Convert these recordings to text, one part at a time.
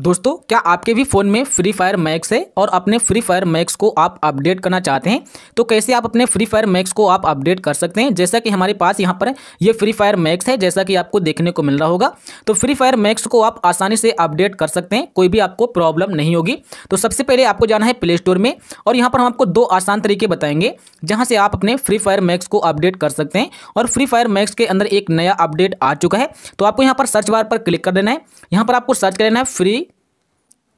दोस्तों क्या आपके भी फ़ोन में फ्री फायर मैक्स है और अपने फ्री फायर मैक्स को आप अपडेट करना चाहते हैं तो कैसे आप अपने फ्री फायर मैक्स को आप अपडेट कर सकते हैं जैसा कि हमारे पास यहाँ पर ये फ्री फायर मैक्स है जैसा कि आपको देखने को मिल रहा होगा तो फ्री फायर मैक्स को आप आसानी से अपडेट कर सकते हैं कोई भी आपको प्रॉब्लम नहीं होगी तो सबसे पहले आपको जाना है प्ले स्टोर में और यहाँ पर हम आपको दो आसान तरीके बताएंगे जहाँ से आप अपने फ्री फायर मैक्स को अपडेट कर सकते हैं और फ्री फायर मैक्स के अंदर एक नया अपडेट आ चुका है तो आपको यहाँ पर सर्च बार पर क्लिक कर देना है यहाँ पर आपको सर्च कर लेना है फ्री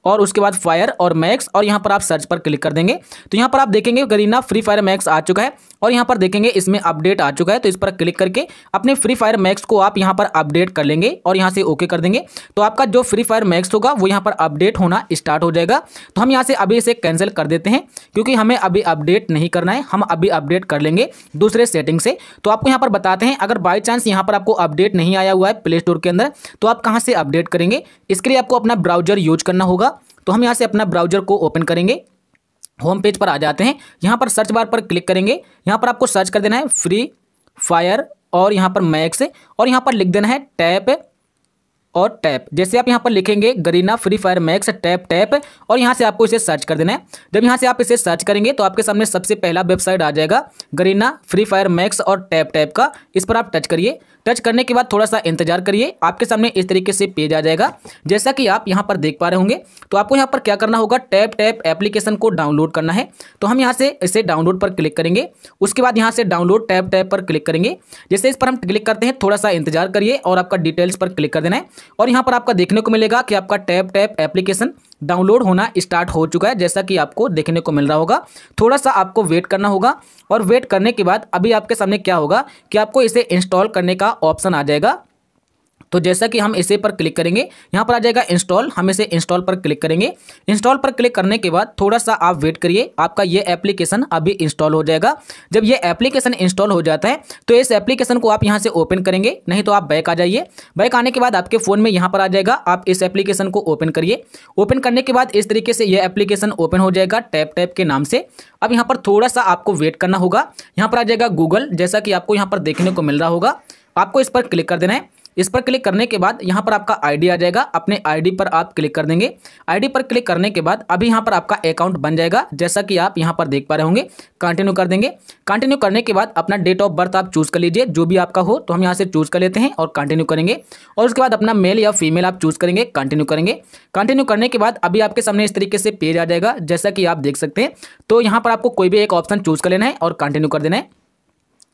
और उसके बाद फायर और मैक्स और यहाँ पर आप सर्च पर क्लिक कर देंगे तो यहाँ पर आप देखेंगे गरीना फ्री फायर मैक्स आ चुका है और यहाँ पर देखेंगे इसमें अपडेट आ चुका है तो इस पर क्लिक करके अपने फ्री फायर मैक्स को आप यहाँ पर अपडेट कर लेंगे और यहाँ से ओके कर देंगे तो आपका जो फ्री फायर मैक्स होगा वो यहाँ पर अपडेट होना स्टार्ट हो जाएगा तो हम यहाँ से अभी इसे कैंसिल कर देते हैं क्योंकि हमें अभी अपडेट नहीं करना है हम अभी अपडेट कर लेंगे दूसरे सेटिंग से तो आपको यहाँ पर बताते हैं अगर बाई चांस यहाँ पर आपको अपडेट नहीं आया हुआ है प्ले स्टोर के अंदर तो आप कहाँ से अपडेट करेंगे इसके लिए आपको अपना ब्राउजर यूज करना होगा तो हम यहाँ से अपना ब्राउजर को ओपन करेंगे होम पेज पर आ जाते हैं यहाँ पर सर्च बार पर क्लिक करेंगे यहाँ पर आपको सर्च कर देना है फ्री फायर और यहाँ पर मैक्स और यहाँ पर लिख देना है टैप और टैप जैसे आप यहाँ पर लिखेंगे Garena free fire max tap tap और यहाँ से आपको इसे सर्च कर देना है जब यहाँ से आप इसे सर्च करेंगे तो आपके सामने सबसे पहला वेबसाइट आ जाएगा गरीना फ्री फायर मैक्स और टैप टैप का इस पर आप टच करिए टच करने के बाद थोड़ा सा इंतजार करिए आपके सामने इस तरीके से पेज आ जाएगा जैसा कि आप यहाँ पर देख पा रहे होंगे तो आपको यहाँ पर क्या करना होगा टैप टैप एप्लीकेशन को डाउनलोड करना है तो हम यहाँ से इसे डाउनलोड पर क्लिक करेंगे उसके बाद यहाँ से डाउनलोड टैप टैप पर क्लिक करेंगे जैसे इस पर हम क्लिक करते हैं थोड़ा सा इंतजार करिए और आपका डिटेल्स पर क्लिक कर देना है और यहाँ पर आपका देखने को मिलेगा कि आपका टैप टैप एप्लीकेशन डाउनलोड होना स्टार्ट हो चुका है जैसा कि आपको देखने को मिल रहा होगा थोड़ा सा आपको वेट करना होगा और वेट करने के बाद अभी आपके सामने क्या होगा कि आपको इसे इंस्टॉल करने का ऑप्शन आ जाएगा तो जैसा कि हम इसे पर क्लिक करेंगे यहाँ पर आ जाएगा इंस्टॉल हम इसे इंस्टॉल पर क्लिक करेंगे इंस्टॉल पर क्लिक करने के बाद थोड़ा सा आप वेट करिए आपका ये एप्लीकेशन अभी इंस्टॉल हो जाएगा जब ये एप्लीकेशन इंस्टॉल हो जाता है तो इस एप्लीकेशन को आप यहाँ से ओपन करेंगे नहीं तो आप बैक आ जाइए बैक आने के बाद आपके फ़ोन में यहाँ पर आ जाएगा आप इस एप्लीकेशन को ओपन करिए ओपन करने के बाद इस तरीके से यह एप्लीकेशन ओपन हो जाएगा टैप टैप के नाम से अब यहाँ पर थोड़ा सा आपको वेट करना होगा यहाँ पर आ जाएगा गूगल जैसा कि आपको यहाँ पर देखने को मिल रहा होगा आपको इस पर क्लिक कर देना है इस पर क्लिक करने के बाद यहाँ पर आपका आईडी आ जाएगा अपने आईडी पर आप क्लिक कर देंगे आईडी पर क्लिक करने के बाद अभी यहाँ पर आपका अकाउंट बन जाएगा जैसा कि आप यहाँ पर देख पा रहे होंगे कंटिन्यू कर देंगे कंटिन्यू करने के बाद अपना डेट ऑफ बर्थ आप चूज़ कर लीजिए जो भी आपका हो तो हम यहाँ से चूज़ कर लेते हैं और कंटिन्यू करेंगे और उसके बाद अपना मेल या फीमेल आप चूज़ करेंगे कंटिन्यू करेंगे कंटिन्यू करने के बाद अभी आपके सामने इस तरीके से पेज आ जाएगा जैसा कि आप देख सकते हैं तो यहाँ पर आपको कोई भी एक ऑप्शन चूज़ कर लेना है और कंटिन्यू कर देना है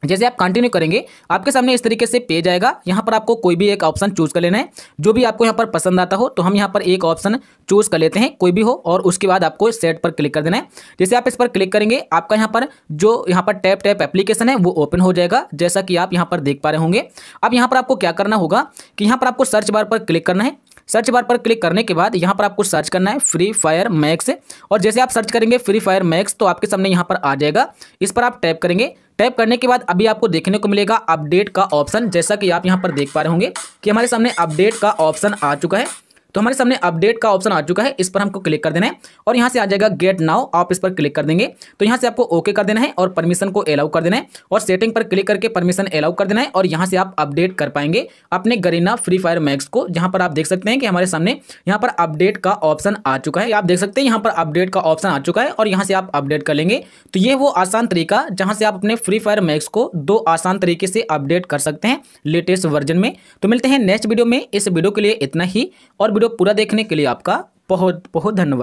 जैसे आप कंटिन्यू करेंगे आपके सामने इस तरीके से पेज आएगा यहाँ पर आपको कोई भी एक ऑप्शन चूज कर लेना है जो भी आपको यहाँ पर पसंद आता हो तो हम यहाँ पर एक ऑप्शन चूज कर लेते हैं कोई भी हो और उसके बाद आपको सेट पर क्लिक कर देना है जैसे आप इस पर क्लिक करेंगे आपका यहाँ पर जो यहाँ पर टैप टैप एप्लीकेशन है वो ओपन हो जाएगा जैसा कि आप यहाँ पर देख पा रहे होंगे अब यहाँ पर आपको क्या करना होगा कि यहाँ पर आपको सर्च बार पर क्लिक करना है सर्च बार पर क्लिक करने के बाद यहाँ पर आपको सर्च करना है फ्री फायर मैक्स और जैसे आप सर्च करेंगे फ्री फायर मैक्स तो आपके सामने यहाँ पर आ जाएगा इस पर आप टैप करेंगे टैप करने के बाद अभी आपको देखने को मिलेगा अपडेट का ऑप्शन जैसा कि आप यहाँ पर देख पा रहे होंगे कि हमारे सामने अपडेट का ऑप्शन आ चुका है तो हमारे सामने अपडेट का ऑप्शन आ चुका है इस पर हमको क्लिक कर देना है और यहाँ से आ जाएगा गेट नाउ आप इस पर क्लिक कर देंगे तो यहाँ से आपको ओके कर देना है और परमिशन को अलाउ कर देना है और सेटिंग पर क्लिक करके परमिशन अलाउ कर देना है और यहाँ से आप अपडेट कर पाएंगे अपने गरीना फ्री फायर मैक्स को जहाँ पर आप देख सकते हैं कि हमारे सामने यहाँ पर अपडेट का ऑप्शन आ चुका है आप देख सकते हैं यहाँ पर अपडेट का ऑप्शन आ चुका है और यहाँ से आप अपडेट कर लेंगे तो ये वो आसान तरीका जहाँ से आप अपने फ्री फायर मैक्स को दो आसान तरीके से अपडेट कर सकते हैं लेटेस्ट वर्जन में तो मिलते हैं नेक्स्ट वीडियो में इस वीडियो के लिए इतना ही और वीडियो पूरा देखने के लिए आपका बहुत बहुत धन्यवाद